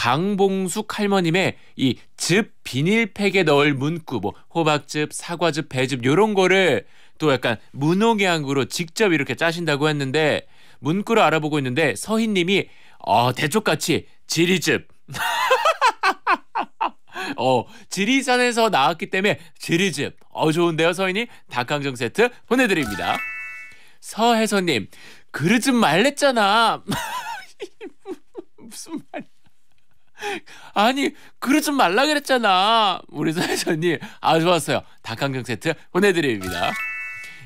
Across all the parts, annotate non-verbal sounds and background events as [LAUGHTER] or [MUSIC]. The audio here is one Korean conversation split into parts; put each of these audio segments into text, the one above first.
강봉숙 할머님의 이 즙 비닐팩에 넣을 문구 뭐 호박즙, 사과즙, 배즙 요런 거를 또 약간 문농약으로 직접 이렇게 짜신다고 했는데 문구를 알아보고 있는데 서희 님이 어 대쪽같이 지리즙 [LAUGHS] 어, 지리산에서 나왔기 때문에 지리즙. 어, 좋은데요, 서희님 닭강정 세트 보내드립니다. 서혜선님, 그러지 말랬잖아. [LAUGHS] 무슨 말. 아니 그러지 말라 그랬잖아. 우리 사회자님 아 좋았어요. 닭강정 세트 보내드립니다.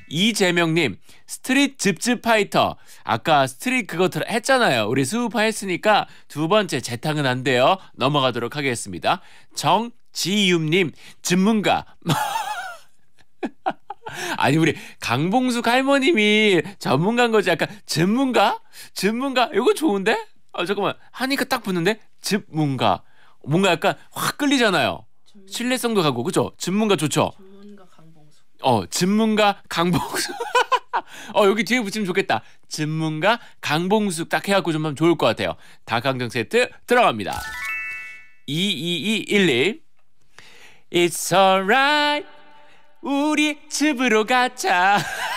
이재명님 스트릿 즙즙 파이터 아까 스트릿 그거 했잖아요 우리 수우파 했으니까 두 번째 재탕은 안 돼요 넘어가도록 하겠습니다 정지윤님 전문가 [LAUGHS] 아니 우리 강봉숙 할머님이 전문가인 거지 약간 전문가 전문가 이거 좋은데 아 잠깐만 하니까 딱 붙는데 집문가 뭔가 약간 확 끌리잖아요. 신뢰성도 가고 그죠? 집문가 좋죠. 어 집문가 강봉수. [LAUGHS] 어 여기 뒤에 붙이면 좋겠다. 집문가 강봉수 딱 해갖고 좀 하면 좋을 것 같아요. 다강정 세트 들어갑니다. 22211 It's alright 우리 집으로 가자. [LAUGHS]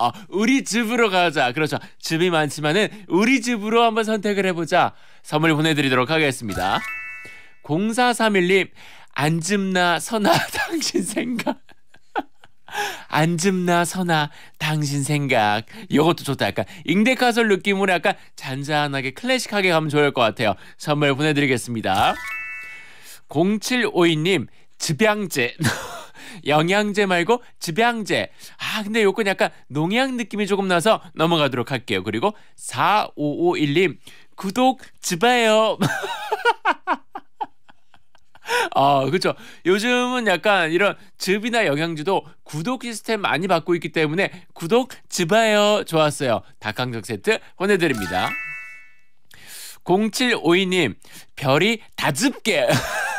어, 우리 집으로 가자. 그렇죠. 집이 많지만은 우리 집으로 한번 선택을 해보자. 선물 보내드리도록 하겠습니다. 0431님 안집나 선아 당신 생각 안집나 선아 당신 생각 이것도 좋다 약간 잉대카솔 느낌으로 약간 잔잔하게 클래식하게 가면 좋을 것 같아요 선물 보내드리겠습니다 0752님 집양제 [LAUGHS] 영양제 말고 집양제. 아, 근데 요건 약간 농약 느낌이 조금 나서 넘어가도록 할게요. 그리고 4551님, 구독 집아요. [LAUGHS] 아, 그렇죠. 요즘은 약간 이런 즙이나 영양제도 구독 시스템 많이 받고 있기 때문에 구독 집아요 좋았어요. 닭강정 세트 보내드립니다. 0752님 별이 다즙게 [LAUGHS]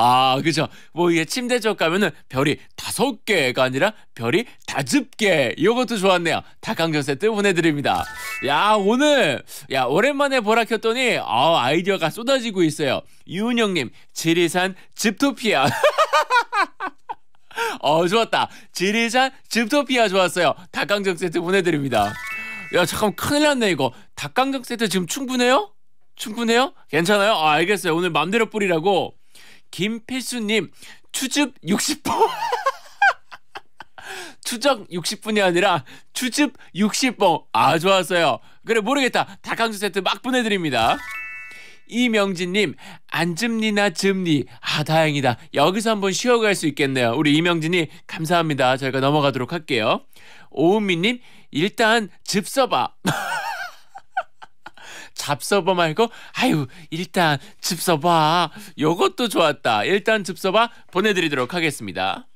아, 그죠. 뭐 이게 침대 쪽 가면은 별이 다섯 개가 아니라 별이 다섯 개. 이것도 좋았네요. 닭강정 세트 보내드립니다. 야, 오늘 야 오랜만에 보라 켰더니 아 아이디어가 쏟아지고 있어요. 이은영님 지리산 집토피아. [LAUGHS] 어 좋았다. 지리산 집토피아 좋았어요. 닭강정 세트 보내드립니다. 야 잠깐 큰일 났네 이거. 닭강정 세트 지금 충분해요? 충분해요? 괜찮아요? 아, 알겠어요. 오늘 맘대로 뿌리라고. 김필수님 추즙 6 0번 [LAUGHS] 추적 60분이 아니라 추즙 6 0번아 좋았어요 그래 모르겠다 닭강정 세트 막 보내드립니다 이명진님 안즙니나 즙니 아 다행이다 여기서 한번 쉬어갈 수 있겠네요 우리 이명진이 감사합니다 저희가 넘어가도록 할게요 오은미님 일단 즙 써봐 [LAUGHS] 잡숴버 말고 아유 일단 집서봐 요것도 좋았다 일단 집서봐 보내드리도록 하겠습니다